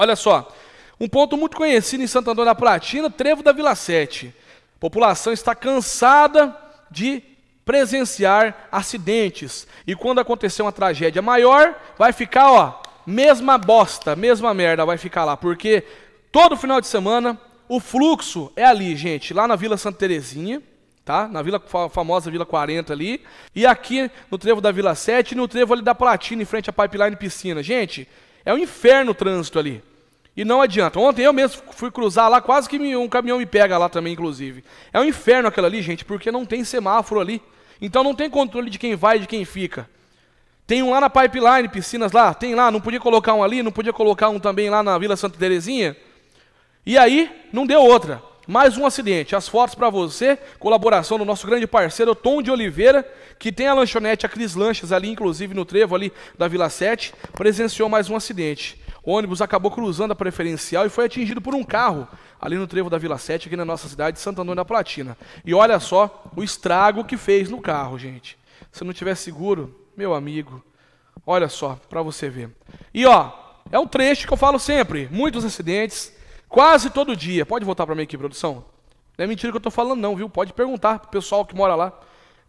Olha só, um ponto muito conhecido em Santo Antônio da Platina, Trevo da Vila Sete. A população está cansada de presenciar acidentes. E quando acontecer uma tragédia maior, vai ficar, ó, mesma bosta, mesma merda vai ficar lá, porque todo final de semana o fluxo é ali, gente, lá na Vila Santa Terezinha, tá? Na vila famosa Vila 40 ali, e aqui no trevo da Vila 7 e no trevo ali da Platina em frente à Pipeline Piscina. Gente, é um inferno o trânsito ali. E não adianta. Ontem eu mesmo fui cruzar lá, quase que um caminhão me pega lá também, inclusive. É um inferno aquilo ali, gente, porque não tem semáforo ali. Então não tem controle de quem vai e de quem fica. Tem um lá na pipeline, piscinas lá, tem lá, não podia colocar um ali, não podia colocar um também lá na Vila Santa Terezinha. E aí, não deu outra. Mais um acidente. As fotos para você, colaboração do nosso grande parceiro Tom de Oliveira, que tem a lanchonete a Cris Lanches ali, inclusive no trevo ali da Vila 7, presenciou mais um acidente. O ônibus acabou cruzando a preferencial e foi atingido por um carro ali no trevo da Vila 7, aqui na nossa cidade, Santo Antônio da Platina. E olha só o estrago que fez no carro, gente. Se não tiver seguro, meu amigo, olha só para você ver. E ó, é um trecho que eu falo sempre, muitos acidentes, Quase todo dia. Pode voltar para mim aqui, produção? Não é mentira que eu estou falando, não, viu? Pode perguntar para o pessoal que mora lá.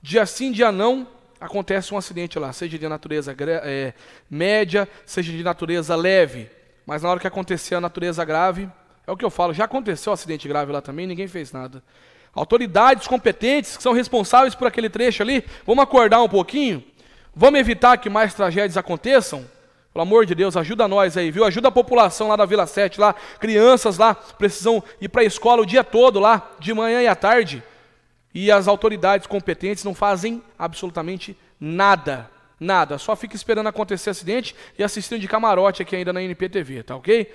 Dia sim, dia não, acontece um acidente lá, seja de natureza é, média, seja de natureza leve. Mas na hora que acontecer a natureza grave, é o que eu falo, já aconteceu um acidente grave lá também, ninguém fez nada. Autoridades competentes que são responsáveis por aquele trecho ali, vamos acordar um pouquinho, vamos evitar que mais tragédias aconteçam? Pelo amor de Deus, ajuda nós aí, viu? Ajuda a população lá da Vila 7, lá, crianças lá, precisam ir para a escola o dia todo lá, de manhã e à tarde. E as autoridades competentes não fazem absolutamente nada. Nada, só fica esperando acontecer acidente e assistindo de camarote aqui ainda na NPTV, tá ok?